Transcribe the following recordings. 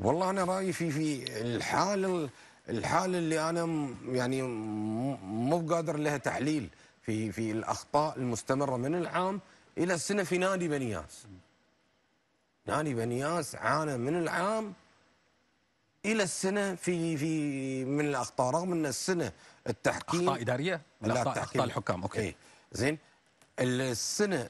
والله انا رايي في في الحال الحال اللي انا يعني مو قادر لها تحليل في في الاخطاء المستمره من العام الى السنه في نادي بنياس. نادي بنياس عانى من العام الى السنه في في من الاخطاء رغم ان السنه التحكيم اخطاء اداريه لا اخطاء, أخطاء الحكام اوكي إيه. زين السنه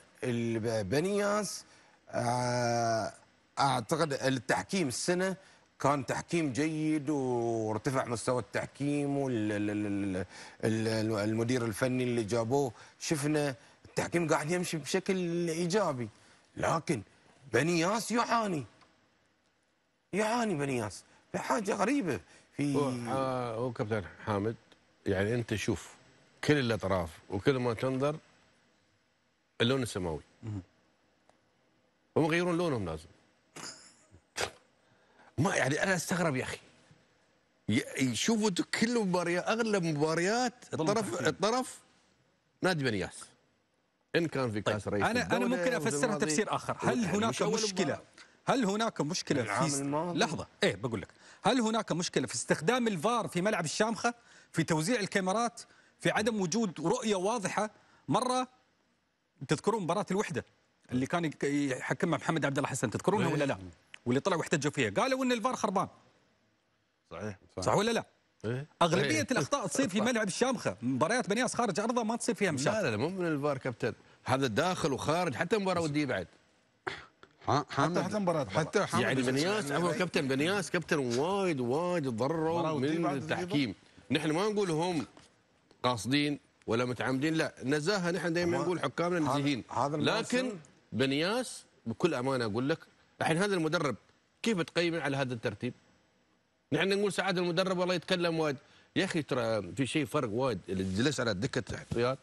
بنياس آه اعتقد التحكيم السنه كان تحكيم جيد وارتفع مستوى التحكيم والمدير الفني اللي جابوه شفنا التحكيم قاعد يمشي بشكل ايجابي لكن بني ياس يعاني يعاني بني ياس حاجه غريبه في آه، هو كابتن حامد يعني انت شوف كل الاطراف وكل ما تنظر اللون السماوي هم يغيرون لونهم لازم ما يعني انا استغرب يا اخي يشوفوا كل مباريات اغلب مباريات الطرف الطرف نادي بنياس ان كان في طيب، كاس طيب انا انا ممكن افسرها تفسير اخر هل يعني هناك مشكله هل هناك مشكله في لحظه ايه بقول لك هل هناك مشكله في استخدام الفار في ملعب الشامخه في توزيع الكاميرات في عدم وجود رؤيه واضحه مره تذكرون مباراه الوحده اللي كان يحكمها محمد عبد الله حسن تذكرونها ولا لا واللي طلعوا واحتجوا فيها قالوا ان الفار خربان صحيح صح, صح ولا لا؟ إيه؟ اغلبيه إيه؟ الاخطاء تصير في ملعب الشامخه مباريات بنياس خارج ارضه ما تصير فيها مشاكل لا لا مو من الفار كابتن هذا داخل وخارج حتى مباراه وديه بعد حتى حتى مباراه حتى يعني بنياس عفوا كابتن بنياس كابتن وايد وايد ضروا من التحكيم نحن ما نقول هم قاصدين ولا متعمدين لا نزاهه نحن دائما نقول حكامنا نزيهين لكن بنياس بكل امانه اقول لك الحين هذا المدرب كيف تقيمه على هذا الترتيب؟ نحن نقول سعاد المدرب والله يتكلم وايد يا اخي ترى في شيء فرق وايد اللي جلس على دكه احتياط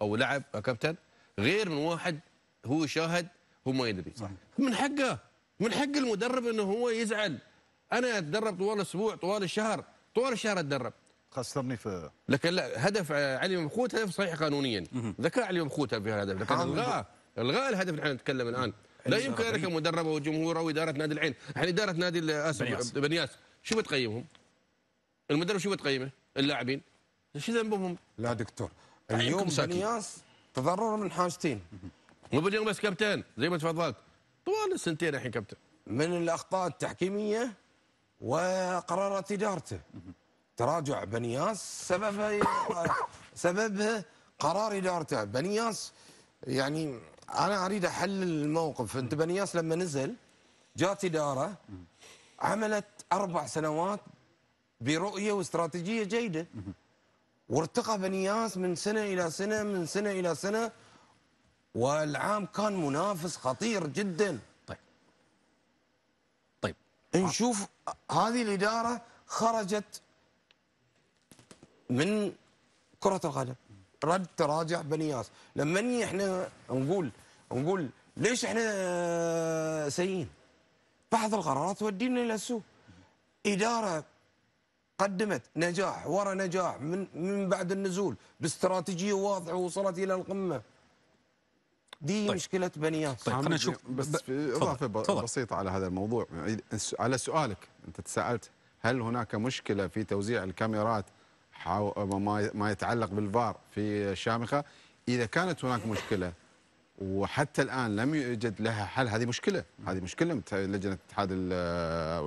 او لعب آه، كابتن غير من واحد هو شاهد هو ما يدري صح. من حقه من حق المدرب انه هو يزعل انا اتدرب طوال الاسبوع طوال الشهر طوال الشهر اتدرب خسرني في لكن لا هدف علي مبخوت هدف صحيح قانونيا ذكاء علي مبخوت في هذا لكن الغاء الغاء الهدف نحن نتكلم الان لا يمكن لك جمهور وجمهوره واداره نادي العين الحين يعني اداره نادي اسف بنياس شو بتقيمهم؟ المدرب شو بتقيمه؟ اللاعبين شو ذنبهم؟ لا دكتور اليوم بنياس تضرر من حاجتين مو باليوم بس كابتن زي ما تفضلت طوال السنتين الحين كابتن من الاخطاء التحكيميه وقرارات ادارته تراجع بنياس سببها سببها قرار ادارته بنياس يعني انا اريد احلل الموقف انت بنياس لما نزل جات اداره عملت اربع سنوات برؤيه واستراتيجيه جيده وارتقى بنياس من سنه الى سنه من سنه الى سنه والعام كان منافس خطير جدا طيب طيب نشوف هذه الاداره خرجت من كره القدم رد تراجع بنياس لما احنا نقول نقول ليش احنا سيئين بعض القرارات تودينا الى السوء اداره قدمت نجاح ورا نجاح من من بعد النزول باستراتيجيه واضحه ووصلت الى القمه دي طيب. مشكله بنياس طيب خلينا نشوف بس في اضافه ب... بسيطه على هذا الموضوع يعني على سؤالك انت تسالت هل هناك مشكله في توزيع الكاميرات ما يتعلق بالفار في الشامخه اذا كانت هناك مشكله وحتى الان لم يوجد لها حل هذه مشكله هذه مشكله لجنه اتحاد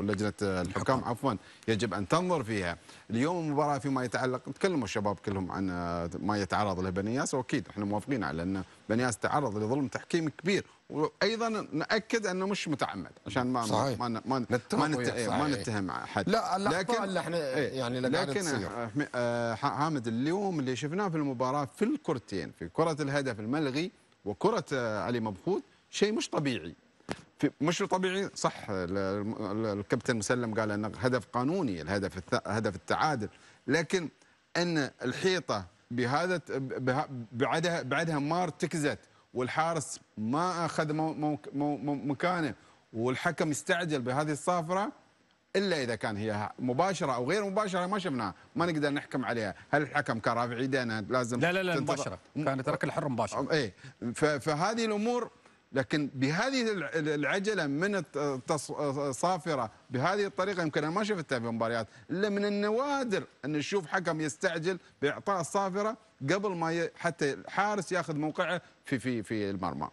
لجنه الحكام عفوا يجب ان تنظر فيها اليوم المباراه فيما يتعلق تكلموا الشباب كلهم عن آه، ما يتعرض له بنياس واكيد احنا موافقين على ان بنياس تعرض لظلم تحكيم كبير وايضا ناكد انه مش متعمد عشان ما صحيح. ما ما نتهم ما, ما نتهم احد لا لكن اللي احنا إيه، يعني لكن آه، حامد اليوم اللي شفناه في المباراه في الكرتين في كره الهدف الملغي وكره آه، علي مبخوت شيء مش طبيعي مش طبيعي صح الكابتن مسلم قال أن هدف قانوني الهدف هدف التعادل لكن ان الحيطه بهذا بعدها بعدها ما ارتكزت والحارس ما اخذ مكانه والحكم استعجل بهذه الصافره الا اذا كان هي مباشره او غير مباشره ما شفناها ما نقدر نحكم عليها هل الحكم كان رافع ايدينا لازم لا لا لا مباشره كانت ترك الحر مباشره اي فهذه الامور لكن بهذه العجله من الصافره بهذه الطريقه يمكن انا ما شفتها في مباريات الا من النوادر ان نشوف حكم يستعجل باعطاء الصافره قبل ما حتى الحارس ياخذ موقعه في في في المرمى